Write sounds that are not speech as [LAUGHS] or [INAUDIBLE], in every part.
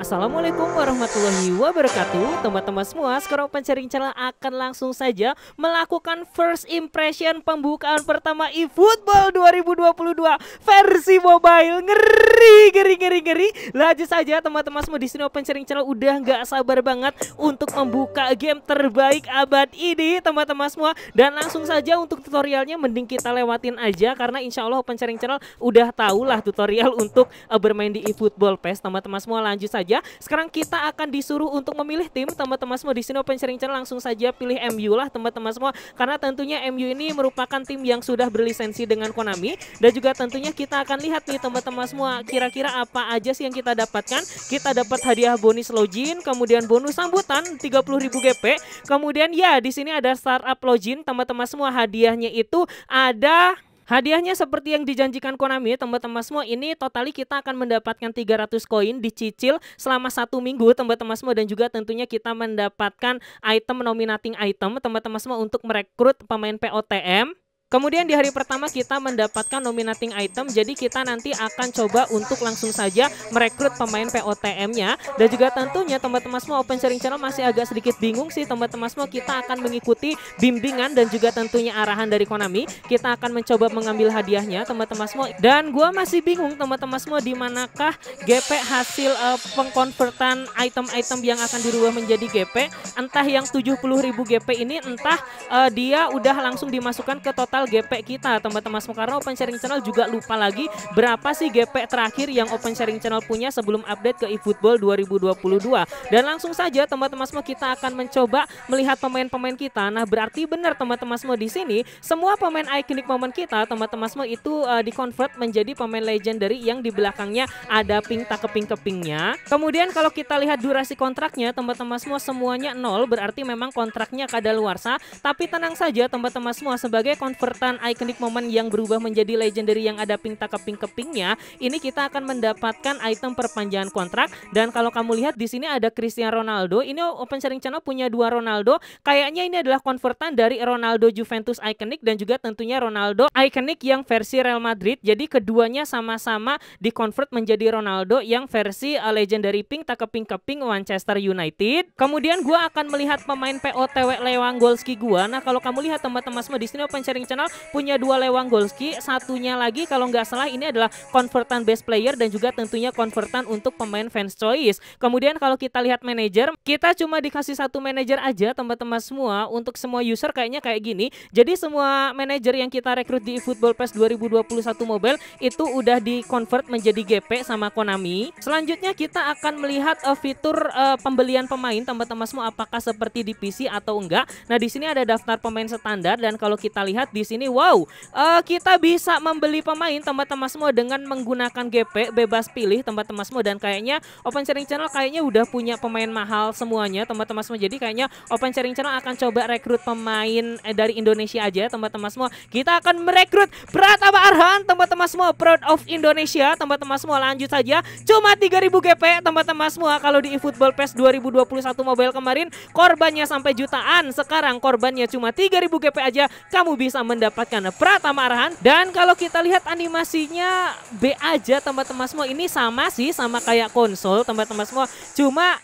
Assalamualaikum warahmatullahi wabarakatuh Teman-teman semua sekarang pencerin channel akan langsung saja Melakukan first impression pembukaan pertama eFootball 2022 Versi mobile Ngeri ngeri ngeri ngeri Lanjut saja teman-teman semua di sini Sharing channel udah nggak sabar banget Untuk membuka game terbaik abad ini teman-teman semua Dan langsung saja untuk tutorialnya mending kita lewatin aja Karena insya Allah Sharing channel udah tahu lah tutorial untuk eh, bermain di eFootball PES Teman-teman semua lanjut saja saja. Sekarang kita akan disuruh untuk memilih tim teman-teman semua di sini Open Sharing Channel langsung saja pilih MU lah teman-teman semua karena tentunya MU ini merupakan tim yang sudah berlisensi dengan Konami dan juga tentunya kita akan lihat nih teman-teman semua kira-kira apa aja sih yang kita dapatkan. Kita dapat hadiah bonus login, kemudian bonus sambutan 30.000 GP. Kemudian ya di sini ada startup login teman-teman semua hadiahnya itu ada Hadiahnya seperti yang dijanjikan Konami teman-teman semua ini totali kita akan mendapatkan 300 koin dicicil selama satu minggu teman-teman semua dan juga tentunya kita mendapatkan item nominating item teman-teman semua untuk merekrut pemain POTM Kemudian di hari pertama kita mendapatkan nominating item, jadi kita nanti akan coba untuk langsung saja merekrut pemain POTM-nya. Dan juga tentunya teman-teman semua Open Sharing Channel masih agak sedikit bingung sih teman-teman semua kita akan mengikuti bimbingan dan juga tentunya arahan dari Konami. Kita akan mencoba mengambil hadiahnya teman-teman semua. Dan gue masih bingung teman-teman semua di manakah GP hasil uh, pengkonvertan item-item yang akan dirubah menjadi GP. Entah yang 70.000 GP ini entah uh, dia udah langsung dimasukkan ke total channel GP kita teman-teman semua karena open sharing channel juga lupa lagi berapa sih GP terakhir yang open sharing channel punya sebelum update ke eFootball 2022 dan langsung saja teman-teman semua kita akan mencoba melihat pemain-pemain kita nah berarti benar teman-teman semua di sini semua pemain ikonik moment kita teman-teman semua itu uh, eh, di convert menjadi pemain legendary yang di belakangnya ada pink tak keping kepingnya kemudian kalau kita lihat durasi kontraknya teman-teman semua semuanya nol berarti memang kontraknya kadaluarsa tapi tenang saja teman-teman semua sebagai convert rentetan iconic moment yang berubah menjadi legendary yang ada pink takeping kepingnya, ini kita akan mendapatkan item perpanjangan kontrak dan kalau kamu lihat di sini ada Cristiano Ronaldo. Ini Open Sharing Channel punya dua Ronaldo. Kayaknya ini adalah konvertan dari Ronaldo Juventus iconic dan juga tentunya Ronaldo iconic yang versi Real Madrid. Jadi keduanya sama-sama di convert menjadi Ronaldo yang versi uh, legendary pink takeping-keping Manchester United. Kemudian gua akan melihat pemain POTW Lewandowski gua Nah, kalau kamu lihat teman-teman semua di sini Open Sharing Channel Arsenal punya dua Lewang Golski, satunya lagi kalau nggak salah ini adalah konvertan best player dan juga tentunya konvertan untuk pemain fans choice. Kemudian kalau kita lihat manajer, kita cuma dikasih satu manajer aja teman-teman semua untuk semua user kayaknya kayak gini. Jadi semua manager yang kita rekrut di Football puluh 2021 Mobile itu udah di-convert menjadi GP sama Konami. Selanjutnya kita akan melihat uh, fitur uh, pembelian pemain teman-teman semua apakah seperti di PC atau enggak. Nah, di sini ada daftar pemain standar dan kalau kita lihat di sini. Wow, uh, kita bisa membeli pemain teman-teman semua dengan menggunakan GP bebas pilih teman-teman semua dan kayaknya Open Sharing Channel kayaknya udah punya pemain mahal semuanya teman-teman semua. Jadi kayaknya Open Sharing Channel akan coba rekrut pemain eh, dari Indonesia aja teman-teman semua. Kita akan merekrut Pratama Arhan teman-teman semua proud of Indonesia teman-teman semua lanjut saja cuma 3000 GP teman-teman semua kalau di eFootball PES 2021 mobile kemarin korbannya sampai jutaan sekarang korbannya cuma 3000 GP aja kamu bisa men mendapatkan Pratama arahan Dan kalau kita lihat animasinya B aja teman-teman semua. Ini sama sih sama kayak konsol teman-teman semua. Cuma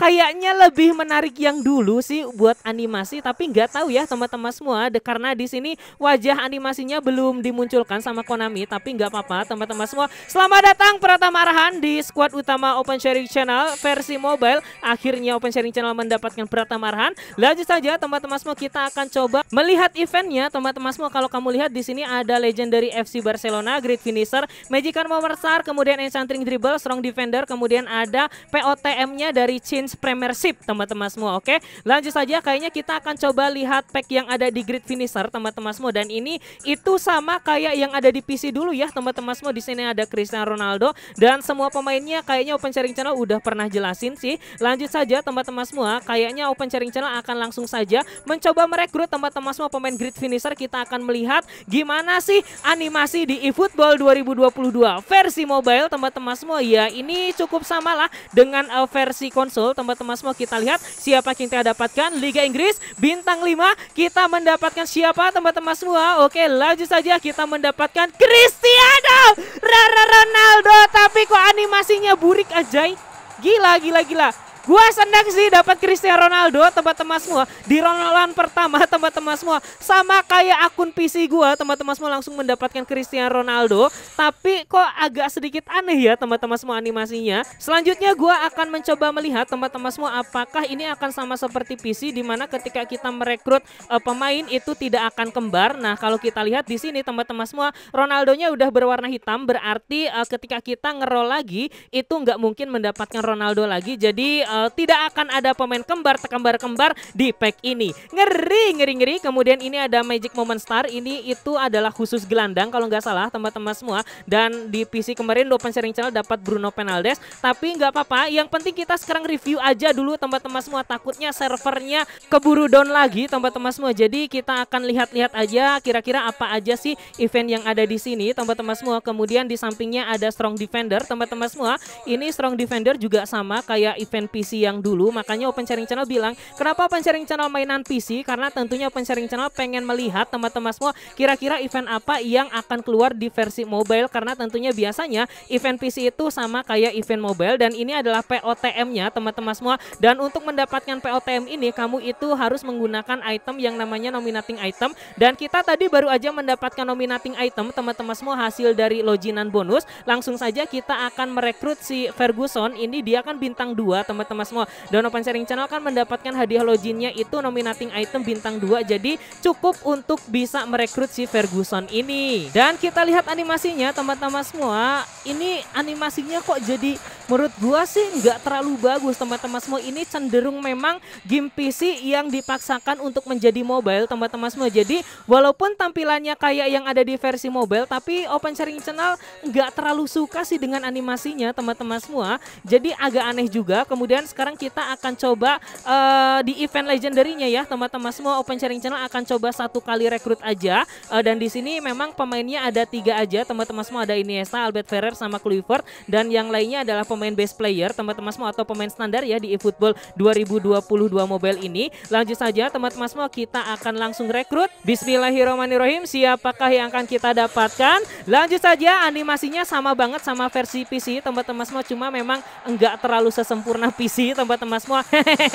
kayaknya lebih menarik yang dulu sih buat animasi tapi nggak tahu ya teman-teman semua de, karena di sini wajah animasinya belum dimunculkan sama Konami tapi nggak apa-apa teman-teman semua selamat datang Pratama Arhan di squad utama Open Sharing Channel versi mobile akhirnya Open Sharing Channel mendapatkan Pratama Arhan lanjut saja teman-teman semua kita akan coba melihat eventnya teman-teman semua kalau kamu lihat di sini ada legend dari FC Barcelona Great Finisher Magikan Momersar kemudian Enchanting Dribble Strong Defender kemudian ada POTM-nya dari Chin Alliance Premiership teman-teman semua oke. Lanjut saja kayaknya kita akan coba lihat pack yang ada di grid finisher teman-teman semua dan ini itu sama kayak yang ada di PC dulu ya teman-teman semua di sini ada Cristiano Ronaldo dan semua pemainnya kayaknya Open Sharing Channel udah pernah jelasin sih. Lanjut saja teman-teman semua kayaknya Open Sharing Channel akan langsung saja mencoba merekrut teman-teman semua pemain grid finisher kita akan melihat gimana sih animasi di eFootball 2022 versi mobile teman-teman semua ya ini cukup samalah dengan eh, versi konsol teman-teman semua kita lihat siapa yang kita dapatkan Liga Inggris bintang 5 kita mendapatkan siapa teman-teman semua oke lanjut saja kita mendapatkan Cristiano Ronaldo tapi kok animasinya burik aja gila gila gila Gua seneng sih dapat Cristiano Ronaldo teman-teman semua di Ronaldan pertama [LAUGHS] teman-teman semua sama kayak akun PC gua teman-teman semua langsung mendapatkan Cristiano Ronaldo tapi kok agak sedikit aneh ya teman-teman semua animasinya. Selanjutnya gua akan mencoba melihat teman-teman semua apakah ini akan sama seperti PC di mana ketika kita merekrut uh, pemain itu tidak akan kembar. Nah, kalau kita lihat di sini teman-teman semua Ronaldonya udah berwarna hitam berarti uh, ketika kita ngerol lagi itu nggak mungkin mendapatkan Ronaldo lagi. Jadi uh, tidak akan ada pemain kembar tekembar-kembar di pack ini. Ngeri, ngeri, ngeri. Kemudian ini ada Magic Moment Star. Ini itu adalah khusus gelandang kalau nggak salah teman-teman semua. Dan di PC kemarin Lopen Sharing Channel dapat Bruno Penaldes. Tapi nggak apa-apa. Yang penting kita sekarang review aja dulu teman-teman semua. Takutnya servernya keburu down lagi teman-teman semua. Jadi kita akan lihat-lihat aja kira-kira apa aja sih event yang ada di sini teman-teman semua. Kemudian di sampingnya ada Strong Defender teman-teman semua. Ini Strong Defender juga sama kayak event PC PC yang dulu makanya Open Sharing Channel bilang kenapa Open Sharing Channel mainan PC karena tentunya Open Sharing Channel pengen melihat teman-teman semua kira-kira event apa yang akan keluar di versi mobile karena tentunya biasanya event PC itu sama kayak event mobile dan ini adalah POTM-nya teman-teman semua dan untuk mendapatkan POTM ini kamu itu harus menggunakan item yang namanya nominating item dan kita tadi baru aja mendapatkan nominating item teman-teman semua hasil dari loginan bonus langsung saja kita akan merekrut si Ferguson ini dia kan bintang 2 teman-teman teman semua. Donovan Sharing Channel kan mendapatkan hadiah loginnya itu nominating item bintang 2 jadi cukup untuk bisa merekrut si Ferguson ini. Dan kita lihat animasinya teman-teman semua. Ini animasinya kok jadi menurut gua sih nggak terlalu bagus teman-teman semua ini cenderung memang game PC yang dipaksakan untuk menjadi mobile teman-teman semua jadi walaupun tampilannya kayak yang ada di versi mobile tapi Open Sharing Channel nggak terlalu suka sih dengan animasinya teman-teman semua jadi agak aneh juga kemudian sekarang kita akan coba uh, di event legendary ya teman-teman semua Open Sharing Channel akan coba satu kali rekrut aja uh, dan di sini memang pemainnya ada tiga aja teman-teman semua ada Iniesta, Albert Ferrer sama Clifford dan yang lainnya adalah pemain pemain base player teman-teman semua atau pemain standar ya di eFootball 2022 mobile ini. Lanjut saja teman-teman semua kita akan langsung rekrut. Bismillahirrahmanirrahim siapakah yang akan kita dapatkan? Lanjut saja animasinya sama banget sama versi PC teman-teman semua cuma memang enggak terlalu sesempurna PC teman-teman semua.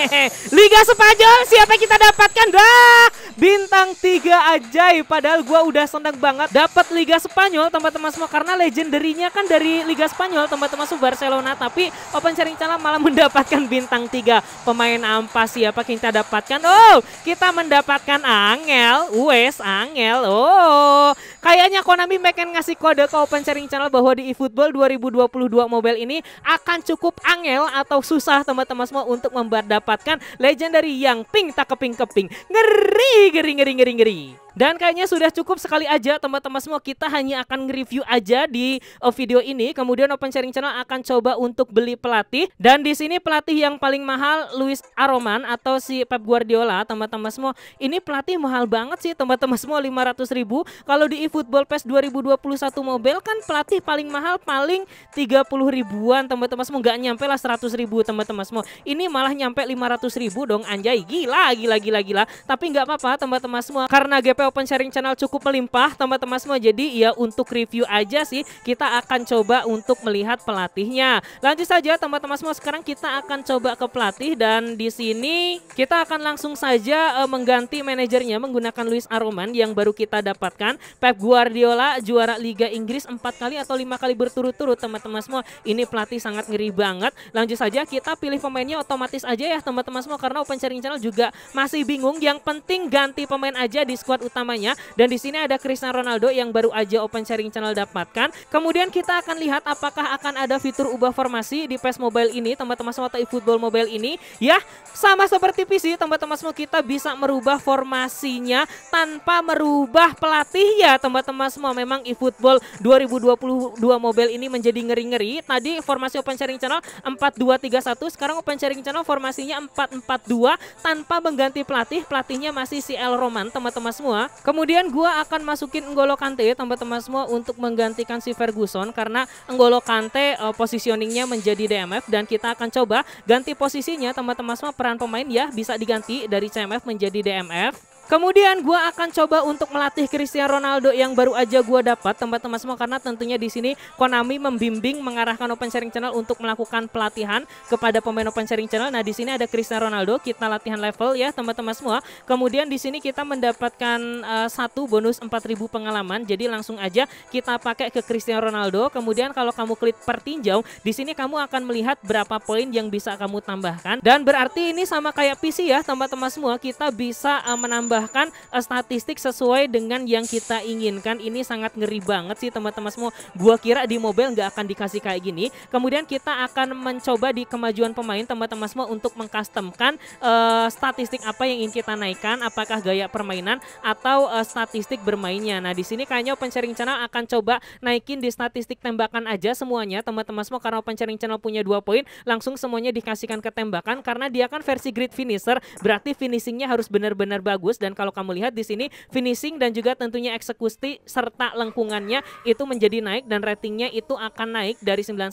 [LAUGHS] Liga Spanyol siapa kita dapatkan? Dah bintang tiga ajaib padahal gua udah senang banget dapat Liga Spanyol teman-teman semua karena legendernya kan dari Liga Spanyol teman-teman semua Barcelona Nah, tapi Open Sharing Channel malah [LAUGHS] mendapatkan bintang 3 pemain ampas siapa kita dapatkan oh kita mendapatkan Angel Wes Angel oh kayaknya Konami makin ngasih kode ke Open Sharing Channel bahwa di eFootball 2022 mobile ini akan cukup angel atau susah teman-teman semua untuk mendapatkan legendary yang pink tak keping-keping ngeri ngeri ngeri ngeri ngeri dan kayaknya sudah cukup sekali aja teman-teman semua. Kita hanya akan nge-review aja di eh, video ini. Kemudian Open Sharing Channel akan coba untuk beli pelatih. Dan di sini pelatih yang paling mahal Luis Aroman atau si Pep Guardiola teman-teman semua. Ini pelatih mahal banget sih teman-teman semua 500 ribu. Kalau di eFootball PES 2021 Mobile kan pelatih paling mahal paling 30 ribuan teman-teman semua. Nggak nyampe lah 100 ribu teman-teman semua. Ini malah nyampe 500 ribu dong anjay. Gila, gila, gila, gila. Tapi nggak apa-apa teman-teman semua. Karena GP Open Sharing Channel cukup melimpah teman-teman semua. Jadi ya untuk review aja sih kita akan coba untuk melihat pelatihnya. Lanjut saja teman-teman semua sekarang kita akan coba ke pelatih dan di sini kita akan langsung saja uh, mengganti manajernya menggunakan Luis Aroman yang baru kita dapatkan. Pep Guardiola juara Liga Inggris 4 kali atau lima kali berturut-turut teman-teman semua. Ini pelatih sangat ngeri banget. Lanjut saja kita pilih pemainnya otomatis aja ya teman-teman semua karena Open Sharing Channel juga masih bingung. Yang penting ganti pemain aja di squad utama pertamanya dan di sini ada Cristiano Ronaldo yang baru aja Open Sharing Channel dapatkan. Kemudian kita akan lihat apakah akan ada fitur ubah formasi di PES Mobile ini teman-teman semua atau eFootball Mobile ini ya sama seperti PC teman-teman semua kita bisa merubah formasinya tanpa merubah pelatih ya teman-teman semua memang eFootball 2022 Mobile ini menjadi ngeri-ngeri. Tadi formasi Open Sharing Channel 4231 sekarang Open Sharing Channel formasinya 442 tanpa mengganti pelatih. Pelatihnya masih si El Roman teman-teman semua Kemudian gua akan masukin Ngolo Kante teman-teman semua untuk menggantikan si Ferguson karena Ngolo Kante uh, positioningnya menjadi DMF dan kita akan coba ganti posisinya teman-teman semua peran pemain ya bisa diganti dari CMF menjadi DMF. Kemudian gue akan coba untuk melatih Cristiano Ronaldo yang baru aja gue dapat teman-teman semua karena tentunya di sini Konami membimbing mengarahkan Open Sharing Channel untuk melakukan pelatihan kepada pemain Open Sharing Channel. Nah di sini ada Cristiano Ronaldo kita latihan level ya teman-teman semua. Kemudian di sini kita mendapatkan uh, satu bonus 4.000 pengalaman. Jadi langsung aja kita pakai ke Cristiano Ronaldo. Kemudian kalau kamu klik pertinjau di sini kamu akan melihat berapa poin yang bisa kamu tambahkan dan berarti ini sama kayak PC ya teman-teman semua kita bisa uh, menambah bahkan uh, statistik sesuai dengan yang kita inginkan ini sangat ngeri banget sih teman-teman semua gua kira di mobile nggak akan dikasih kayak gini kemudian kita akan mencoba di kemajuan pemain teman-teman semua untuk mengcustomkan uh, statistik apa yang ingin kita naikkan apakah gaya permainan atau uh, statistik bermainnya nah di sini kayaknya open channel akan coba naikin di statistik tembakan aja semuanya teman-teman semua karena open channel punya dua poin langsung semuanya dikasihkan ke tembakan karena dia kan versi grid finisher berarti finishingnya harus benar-benar bagus dan kalau kamu lihat di sini finishing dan juga tentunya eksekusi serta lengkungannya itu menjadi naik dan ratingnya itu akan naik dari 91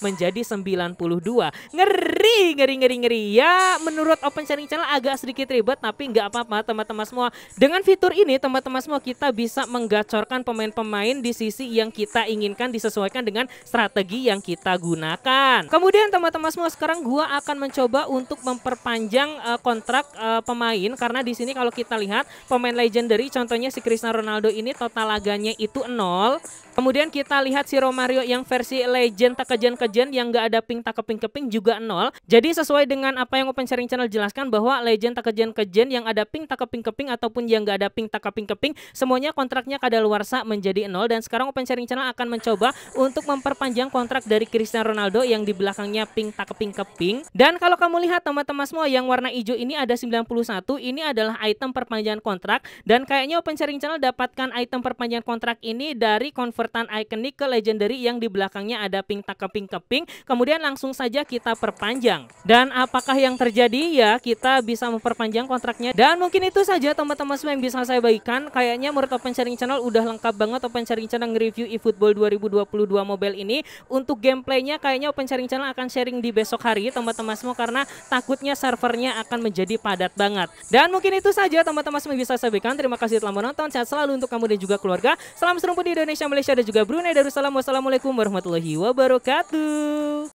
menjadi 92. Ngeri, ngeri, ngeri, ngeri. Ya, menurut Open Sharing Channel agak sedikit ribet tapi nggak apa-apa teman-teman semua. Dengan fitur ini teman-teman semua kita bisa menggacorkan pemain-pemain di sisi yang kita inginkan disesuaikan dengan strategi yang kita gunakan. Kemudian teman-teman semua sekarang gua akan mencoba untuk memperpanjang uh, kontrak uh, pemain karena di sini kalau kita kita lihat pemain legendary contohnya si Cristiano Ronaldo ini total laganya itu 0 Kemudian kita lihat si Romario yang versi legend tak kejen-kejen yang nggak ada ping tak keping-keping juga nol. Jadi sesuai dengan apa yang Open Sharing Channel jelaskan bahwa legend tak kejen-kejen yang ada ping tak keping-keping ataupun yang nggak ada ping tak keping-keping semuanya kontraknya kada kadaluarsa menjadi nol dan sekarang Open Sharing Channel akan mencoba untuk memperpanjang kontrak dari Cristiano Ronaldo yang di belakangnya ping tak keping-keping. Dan kalau kamu lihat teman-teman semua yang warna hijau ini ada 91 ini adalah item perpanjangan kontrak dan kayaknya Open Sharing Channel dapatkan item perpanjangan kontrak ini dari convert sedotan ikonik ke legendary yang di belakangnya ada pink tak keping keping kemudian langsung saja kita perpanjang dan apakah yang terjadi ya kita bisa memperpanjang kontraknya dan mungkin itu saja teman-teman semua yang bisa saya bagikan kayaknya menurut Open Sharing Channel udah lengkap banget Open Sharing Channel nge-review eFootball 2022 mobile ini untuk gameplaynya kayaknya Open Sharing Channel akan sharing di besok hari teman-teman semua karena takutnya servernya akan menjadi padat banget dan mungkin itu saja teman-teman semua yang bisa saya bagikan terima kasih telah menonton sehat selalu untuk kamu dan juga keluarga salam serumpun di Indonesia Malaysia Indonesia dan juga Brunei Darussalam. Wassalamualaikum warahmatullahi wabarakatuh.